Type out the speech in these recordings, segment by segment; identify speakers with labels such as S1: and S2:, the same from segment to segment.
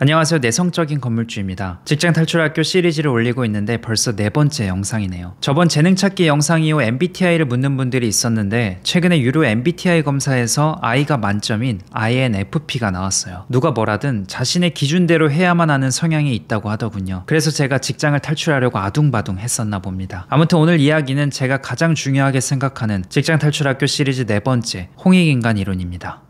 S1: 안녕하세요. 내성적인 건물주입니다. 직장 탈출 학교 시리즈를 올리고 있는데 벌써 네 번째 영상이네요. 저번 재능 찾기 영상 이후 MBTI를 묻는 분들이 있었는데 최근에 유료 MBTI 검사에서 I가 만점인 INFP가 나왔어요. 누가 뭐라든 자신의 기준대로 해야만 하는 성향이 있다고 하더군요. 그래서 제가 직장을 탈출하려고 아둥바둥 했었나 봅니다. 아무튼 오늘 이야기는 제가 가장 중요하게 생각하는 직장 탈출 학교 시리즈 네 번째 홍익인간 이론입니다.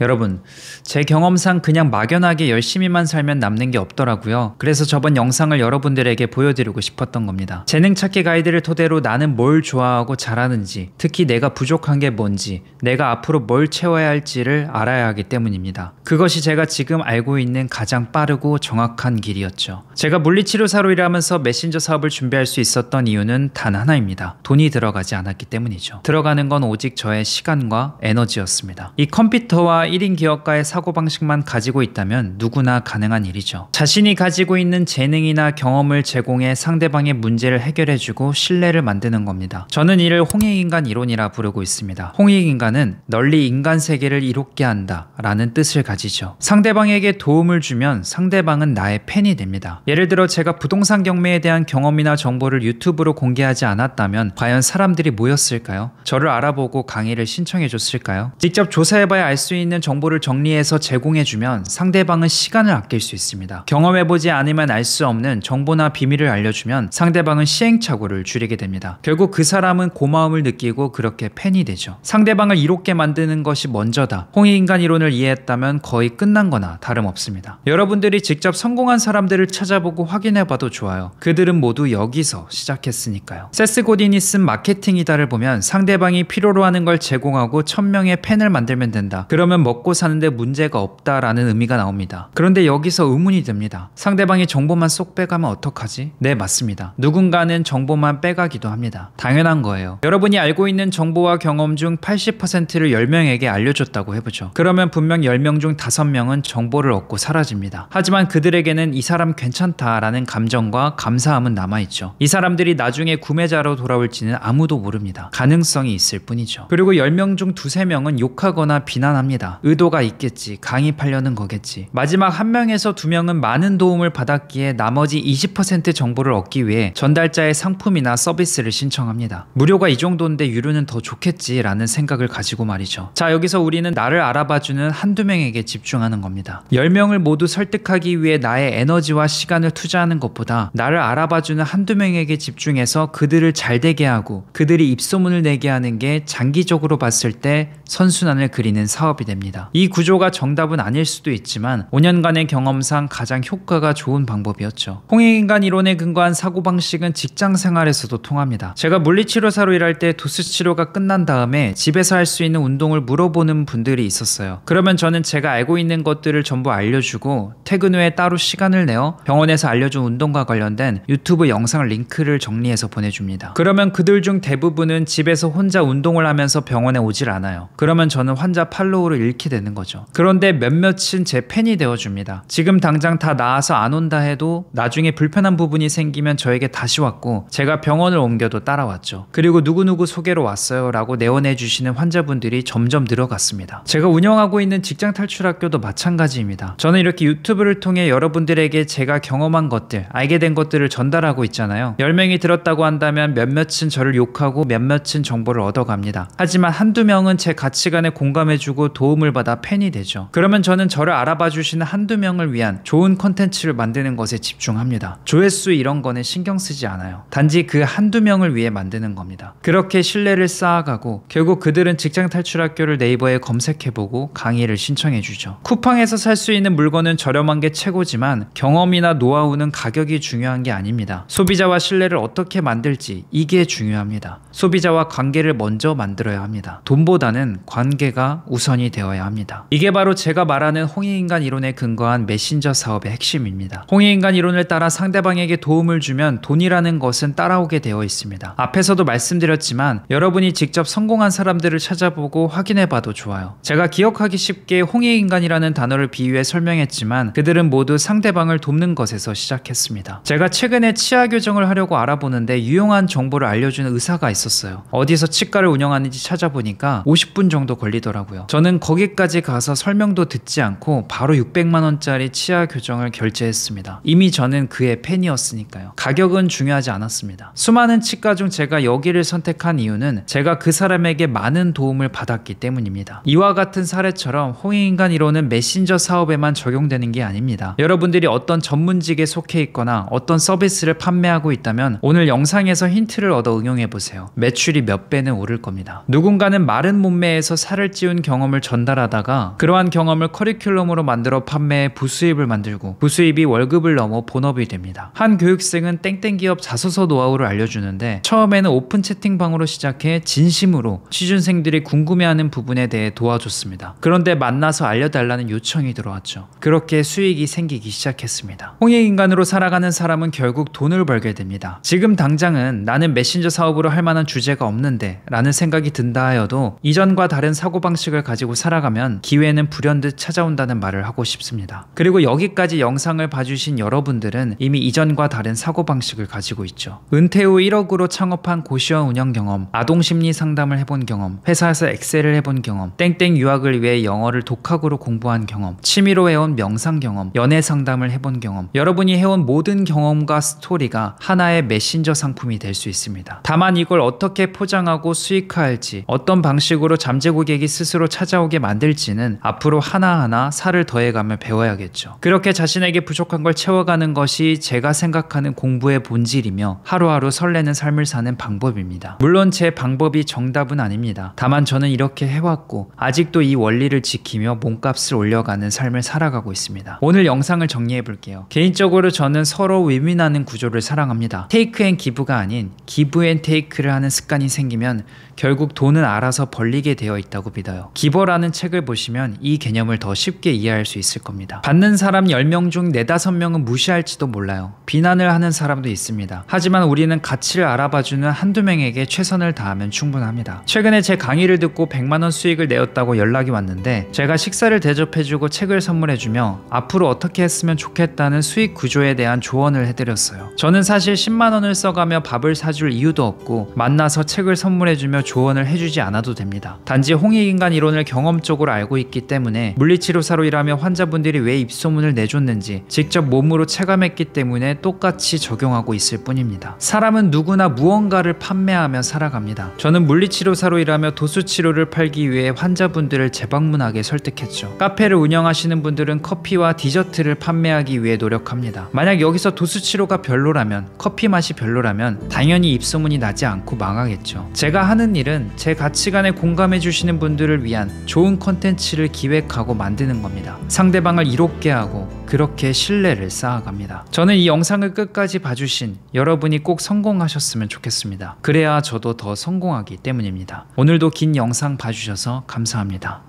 S1: 여러분, 제 경험상 그냥 막연하게 열심히만 살면 남는 게 없더라고요. 그래서 저번 영상을 여러분들에게 보여드리고 싶었던 겁니다. 재능 찾기 가이드를 토대로 나는 뭘 좋아하고 잘하는지, 특히 내가 부족한 게 뭔지, 내가 앞으로 뭘 채워야 할지를 알아야 하기 때문입니다. 그것이 제가 지금 알고 있는 가장 빠르고 정확한 길이었죠. 제가 물리치료사로 일하면서 메신저 사업을 준비할 수 있었던 이유는 단 하나입니다. 돈이 들어가지 않았기 때문이죠. 들어가는 건 오직 저의 시간과 에너지였습니다. 이 컴퓨터와 1인 기업가의 사고방식만 가지고 있다면 누구나 가능한 일이죠. 자신이 가지고 있는 재능이나 경험을 제공해 상대방의 문제를 해결해주고 신뢰를 만드는 겁니다. 저는 이를 홍익인간 이론이라 부르고 있습니다. 홍익인간은 널리 인간 세계를 이롭게 한다 라는 뜻을 가지죠. 상대방에게 도움을 주면 상대방은 나의 팬이 됩니다. 예를 들어 제가 부동산 경매에 대한 경험이나 정보를 유튜브로 공개하지 않았다면 과연 사람들이 모였을까요? 저를 알아보고 강의를 신청해 줬을까요? 직접 조사해봐야 알 수 있는 있는 정보를 정리해서 제공해주면 상대방은 시간을 아낄 수 있습니다. 경험해보지 않으면 알 수 없는 정보나 비밀을 알려주면 상대방은 시행착오를 줄이게 됩니다. 결국 그 사람은 고마움을 느끼고 그렇게 팬이 되죠. 상대방을 이롭게 만드는 것이 먼저다. 홍익인간 이론을 이해했다면 거의 끝난 거나 다름없습니다. 여러분들이 직접 성공한 사람들을 찾아보고 확인해봐도 좋아요. 그들은 모두 여기서 시작했으니까요. 세스 고딘이 쓴 마케팅이다를 보면 상대방이 필요로 하는 걸 제공하고 1000명의 팬을 만들면 된다. 그러면 먹고 사는데 문제가 없다라는 의미가 나옵니다. 그런데 여기서 의문이 듭니다. 상대방이 정보만 쏙 빼가면 어떡하지? 네, 맞습니다. 누군가는 정보만 빼가기도 합니다. 당연한 거예요. 여러분이 알고 있는 정보와 경험 중 80%를 10명에게 알려줬다고 해보죠. 그러면 분명 10명 중 5명은 정보를 얻고 사라집니다. 하지만 그들에게는 이 사람 괜찮다라는 감정과 감사함은 남아있죠. 이 사람들이 나중에 구매자로 돌아올지는 아무도 모릅니다. 가능성이 있을 뿐이죠. 그리고 10명 중 2, 3명은 욕하거나 비난합니다. 의도가 있겠지. 강입하려는 거겠지. 마지막 한 명에서 두 명은 많은 도움을 받았기에 나머지 20% 정보를 얻기 위해 전달자의 상품이나 서비스를 신청합니다. 무료가 이 정도인데 유료는 더 좋겠지라는 생각을 가지고 말이죠. 자, 여기서 우리는 나를 알아봐주는 한두 명에게 집중하는 겁니다. 10명을 모두 설득하기 위해 나의 에너지와 시간을 투자하는 것보다 나를 알아봐주는 한두 명에게 집중해서 그들을 잘 되게 하고 그들이 입소문을 내게 하는 게 장기적으로 봤을 때 선순환을 그리는 사업이 됩니다. 있니다이 구조가 정답은 아닐 수도 있지만 5년간의 경험상 가장 효과가 좋은 방법이었죠. 홍익인간 이론에 근거한 사고방식은 직장 생활에서도 통합니다. 제가 물리치료사로 일할 때 도수 치료가 끝난 다음에 집에서 할 수 있는 운동을 물어보는 분들이 있었어요. 그러면 저는 제가 알고 있는 것들을 전부 알려주고 퇴근 후에 따로 시간을 내어 병원에서 알려준 운동과 관련된 유튜브 영상 링크를 정리해서 보내줍니다. 그러면 그들 중 대부분은 집에서 혼자 운동을 하면서 병원에 오질 않아요. 그러면 저는 환자 팔로우를 잃게 되는 거죠. 그런데 몇몇은 제 팬이 되어줍니다. 지금 당장 다 나아서 안 온다 해도 나중에 불편한 부분이 생기면 저에게 다시 왔고 제가 병원을 옮겨도 따라왔죠. 그리고 누구누구 소개로 왔어요 라고 내원해주시는 환자분들이 점점 늘어갔습니다. 제가 운영하고 있는 직장 탈출 학교도 마찬가지입니다. 저는 이렇게 유튜브를 통해 여러분들에게 제가 경험한 것들, 알게 된 것들을 전달하고 있잖아요. 10명이 들었다고 한다면 몇몇은 저를 욕하고 몇몇은 정보를 얻어갑니다. 하지만 한두 명은 제 가치관에 공감해주고 도움을 도움을 받아 팬이 되죠. 그러면 저는 저를 알아봐 주시는 한두 명을 위한 좋은 컨텐츠를 만드는 것에 집중합니다. 조회수 이런 거는 신경 쓰지 않아요. 단지 그 한두 명을 위해 만드는 겁니다. 그렇게 신뢰를 쌓아가고 결국 그들은 직장 탈출 학교를 네이버에 검색해보고 강의를 신청해주죠. 쿠팡에서 살 수 있는 물건은 저렴한 게 최고지만 경험이나 노하우는 가격이 중요한 게 아닙니다. 소비자와 신뢰를 어떻게 만들지 이게 중요합니다. 소비자와 관계를 먼저 만들어야 합니다. 돈보다는 관계가 우선이 되어 되어야 합니다. 이게 바로 제가 말하는 홍익인간 이론에 근거한 메신저 사업의 핵심입니다. 홍익인간 이론을 따라 상대방에게 도움을 주면 돈이라는 것은 따라오게 되어 있습니다. 앞에서도 말씀드렸지만 여러분이 직접 성공한 사람들을 찾아보고 확인해봐도 좋아요. 제가 기억하기 쉽게 홍익인간이라는 단어를 비유해 설명했지만 그들은 모두 상대방을 돕는 것에서 시작했습니다. 제가 최근에 치아 교정을 하려고 알아보는데 유용한 정보를 알려주는 의사가 있었어요. 어디서 치과를 운영하는지 찾아보니까 50분 정도 걸리더라고요. 저는 거 거기까지 가서 설명도 듣지 않고 바로 600만 원짜리 치아 교정을 결제했습니다. 이미 저는 그의 팬이었으니까요. 가격은 중요하지 않았습니다. 수많은 치과 중 제가 여기를 선택한 이유는 제가 그 사람에게 많은 도움을 받았기 때문입니다. 이와 같은 사례처럼 호의인간 이론은 메신저 사업에만 적용되는 게 아닙니다. 여러분들이 어떤 전문직에 속해 있거나 어떤 서비스를 판매하고 있다면 오늘 영상에서 힌트를 얻어 응용해 보세요. 매출이 몇 배는 오를 겁니다. 누군가는 마른 몸매에서 살을 찌운 경험을 전 전달하다가 그러한 경험을 커리큘럼으로 만들어 판매해 부수입을 만들고 부수입이 월급을 넘어 본업이 됩니다. 한 교육생은 땡땡 기업 자소서 노하우를 알려주는데 처음에는 오픈 채팅방으로 시작해 진심으로 취준생들이 궁금해하는 부분에 대해 도와줬습니다. 그런데 만나서 알려달라는 요청이 들어왔죠. 그렇게 수익이 생기기 시작했습니다. 홍익인간으로 살아가는 사람은 결국 돈을 벌게 됩니다. 지금 당장은 나는 메신저 사업으로 할 만한 주제가 없는데 라는 생각이 든다 하여도 이전과 다른 사고방식을 가지고 살아 살아가면 기회는 불현듯 찾아온다는 말을 하고 싶습니다. 그리고 여기까지 영상을 봐주신 여러분들은 이미 이전과 다른 사고방식을 가지고 있죠. 은퇴 후 1억으로 창업한 고시원 운영 경험, 아동 심리 상담을 해본 경험, 회사에서 엑셀을 해본 경험, 땡땡 유학을 위해 영어를 독학으로 공부한 경험, 취미로 해온 명상 경험, 연애 상담을 해본 경험, 여러분이 해온 모든 경험과 스토리가 하나의 메신저 상품이 될 수 있습니다. 다만 이걸 어떻게 포장하고 수익화할지, 어떤 방식으로 잠재 고객이 스스로 찾아오게 만들지는 앞으로 하나하나 살을 더해가며 배워야겠죠. 그렇게 자신에게 부족한 걸 채워가는 것이 제가 생각하는 공부의 본질이며 하루하루 설레는 삶을 사는 방법입니다. 물론 제 방법이 정답은 아닙니다. 다만 저는 이렇게 해왔고 아직도 이 원리를 지키며 몸값을 올려가는 삶을 살아가고 있습니다. 오늘 영상을 정리해 볼게요. 개인적으로 저는 서로 윈윈하는 구조를 사랑합니다. 테이크 앤 기부가 아닌 기부 앤 테이크를 하는 습관이 생기면 결국 돈은 알아서 벌리게 되어 있다고 믿어요. 기버라는 책을 보시면 이 개념을 더 쉽게 이해할 수 있을 겁니다. 받는 사람 10명 중 4, 5명은 무시할지도 몰라요. 비난을 하는 사람도 있습니다. 하지만 우리는 가치를 알아봐주는 한두 명에게 최선을 다하면 충분합니다. 최근에 제 강의를 듣고 100만원 수익을 내었다고 연락이 왔는데 제가 식사를 대접해주고 책을 선물해주며 앞으로 어떻게 했으면 좋겠다는 수익 구조에 대한 조언을 해드렸어요. 저는 사실 10만원을 써가며 밥을 사줄 이유도 없고 만나서 책을 선물해주며 조언을 해주지 않아도 됩니다. 단지 홍익인간 이론을 경험적으로 알고 있기 때문에 물리치료사로 일하며 환자분들이 왜 입소문을 내줬는지 직접 몸으로 체감했기 때문에 똑같이 적용하고 있을 뿐입니다. 사람은 누구나 무언가를 판매하며 살아갑니다. 저는 물리치료사로 일하며 도수치료를 팔기 위해 환자분들을 재방문하게 설득했죠. 카페를 운영하시는 분들은 커피와 디저트를 판매하기 위해 노력합니다. 만약 여기서 도수치료가 별로라면 커피 맛이 별로라면 당연히 입소문이 나지 않고 망하겠죠. 제가 하는 하는 일은 제 가치관에 공감해 주시는 분들을 위한 좋은 컨텐츠를 기획하고 만드는 겁니다. 상대방을 이롭게 하고 그렇게 신뢰를 쌓아갑니다. 저는 이 영상을 끝까지 봐주신 여러분이 꼭 성공하셨으면 좋겠습니다. 그래야 저도 더 성공하기 때문입니다. 오늘도 긴 영상 봐주셔서 감사합니다.